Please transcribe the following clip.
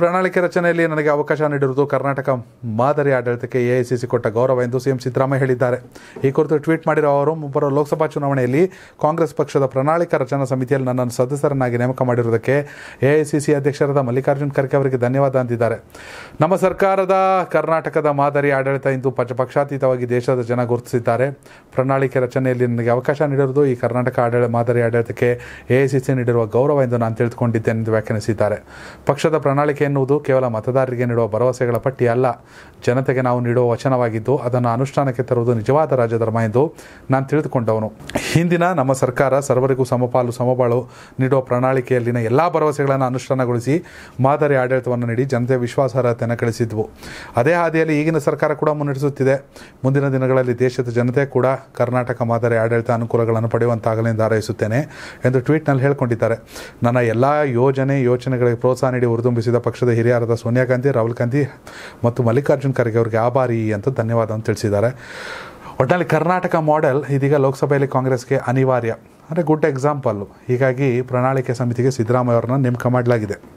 ಪ್ರಣಾಳಿಕೆ ರಚನೆಯಲ್ಲಿ ನನಗೆ ಅವಕಾಶ ನೀಡಿರುವುದು ಕರ್ನಾಟಕ ಮಾದರಿ ಆಡಳಿತಕ್ಕೆ ಎಐಸಿಸಿ ಕೊಟ್ಟ ಗೌರವ ಎಂದು ಸಿಎಂ ಸಿದ್ದರಾಮಯ್ಯ ಹೇಳಿದ್ದಾರೆ ಈ ಕುರಿತು ಟ್ವೀಟ್ ಮಾಡಿರುವ ಅವರು ಮುಂಬರುವ ಲೋಕಸಭಾ ಚುನಾವಣೆಯಲ್ಲಿ ಕಾಂಗ್ರೆಸ್ ಪಕ್ಷದ ಪ್ರಣಾಳಿಕಾ ರಚನಾ ಸಮಿತಿಯಲ್ಲಿ ನನ್ನನ್ನು ಸದಸ್ಯರನ್ನಾಗಿ ನೇಮಕ ಮಾಡಿರುವುದಕ್ಕೆ ಎಐಸಿಸಿ ಅಧ್ಯಕ್ಷರಾದ ಮಲ್ಲಿಕಾರ್ಜುನ್ ಖರ್ಗೆ ಅವರಿಗೆ ಧನ್ಯವಾದ ಅಂದಿದ್ದಾರೆ ನಮ್ಮ ಸರ್ಕಾರದ ಕರ್ನಾಟಕದ ಮಾದರಿ ಆಡಳಿತ ಇಂದು ಪಕ್ಷಾತೀತವಾಗಿ ದೇಶದ ಜನ ಗುರುತಿಸಿದ್ದಾರೆ ಪ್ರಣಾಳಿಕೆ ರಚನೆಯಲ್ಲಿ ನನಗೆ ಅವಕಾಶ ನೀಡಿರುವುದು ಈ ಕರ್ನಾಟಕ ಆಡಳಿತ ಮಾದರಿ ಆಡಳಿತಕ್ಕೆ ಎಐಸಿಸಿ ನೀಡಿರುವ ಗೌರವ ಎಂದು ನಾನು ತಿಳಿದುಕೊಂಡಿದ್ದೇನೆ ಎಂದು ವ್ಯಾಖ್ಯಾನಿಸಿದ್ದಾರೆ ಪಕ್ಷದ ಪ್ರಣಾಳಿಕೆ ಎನ್ನುವುದು ಕೇವಲ ಮತದಾರರಿಗೆ ನೀಡುವ ಭರವಸೆಗಳ ಪಟ್ಟಿ ಅಲ್ಲ ಜನತೆಗೆ ನಾವು ನೀಡುವ ವಚನವಾಗಿದ್ದು ಅದನ್ನು ಅನುಷ್ಠಾನಕ್ಕೆ ತರುವುದು ನಿಜವಾದ ರಾಜಧರ್ಮ ಎಂದು ನಾನು ತಿಳಿದುಕೊಂಡವನು ಹಿಂದಿನ ನಮ್ಮ ಸರ್ಕಾರ ಸರ್ವರಿಗೂ ಸಮಪಾಲು ಸಮಬಾಳು ನೀಡುವ ಪ್ರಣಾಳಿಕೆಯಲ್ಲಿನ ಎಲ್ಲ ಭರವಸೆಗಳನ್ನು ಅನುಷ್ಠಾನಗೊಳಿಸಿ ಮಾದರಿ ಆಡಳಿತವನ್ನು ನೀಡಿ ಜನತೆ ವಿಶ್ವಾಸಾರ್ಹತೆಯನ್ನು ಕಳಿಸಿದ್ವು ಅದೇ ಹಾದಿಯಲ್ಲಿ ಈಗಿನ ಸರ್ಕಾರ ಕೂಡ ಮುನ್ನಡೆಸುತ್ತಿದೆ ಮುಂದಿನ ದಿನಗಳಲ್ಲಿ ದೇಶದ ಜನತೆ ಕೂಡ ಕರ್ನಾಟಕ ಮಾದರಿ ಆಡಳಿತ ಅನುಕೂಲಗಳನ್ನು ಪಡೆಯುವಂತಾಗಲಿ ಎಂದು ಹಾರೈಸುತ್ತೇನೆ ಎಂದು ಟ್ವೀಟ್ನಲ್ಲಿ ಹೇಳಿಕೊಂಡಿದ್ದಾರೆ ನನ್ನ ಎಲ್ಲ ಯೋಜನೆ ಯೋಚನೆಗಳಿಗೆ ಪ್ರೋತ್ಸಾಹ ನೀಡಿ ಹುರಿದುಂಬಿಸಿದ ಪಕ್ಷದ ಹಿರಿಯರಾದ ಸೋನಿಯಾ ಗಾಂಧಿ ರಾಹುಲ್ ಗಾಂಧಿ ಮತ್ತು ಮಲ್ಲಿಕಾರ್ಜುನ್ ಖರ್ಗೆ ಅವರಿಗೆ ಆಭಾರಿ ಅಂತ ಧನ್ಯವಾದವನ್ನು ತಿಳಿಸಿದ್ದಾರೆ ಒಟ್ಟಿನಲ್ಲಿ ಕರ್ನಾಟಕ ಮಾಡೆಲ್ ಇದೀಗ ಲೋಕಸಭೆಯಲ್ಲಿ ಕಾಂಗ್ರೆಸ್ಗೆ ಅನಿವಾರ್ಯ ಅಂದರೆ ಗುಡ್ ಎಕ್ಸಾಂಪಲ್ಲು ಹೀಗಾಗಿ ಪ್ರಣಾಳಿಕೆ ಸಮಿತಿಗೆ ಸಿದ್ದರಾಮಯ್ಯ ಅವರನ್ನ ನೇಮಕ ಮಾಡಲಾಗಿದೆ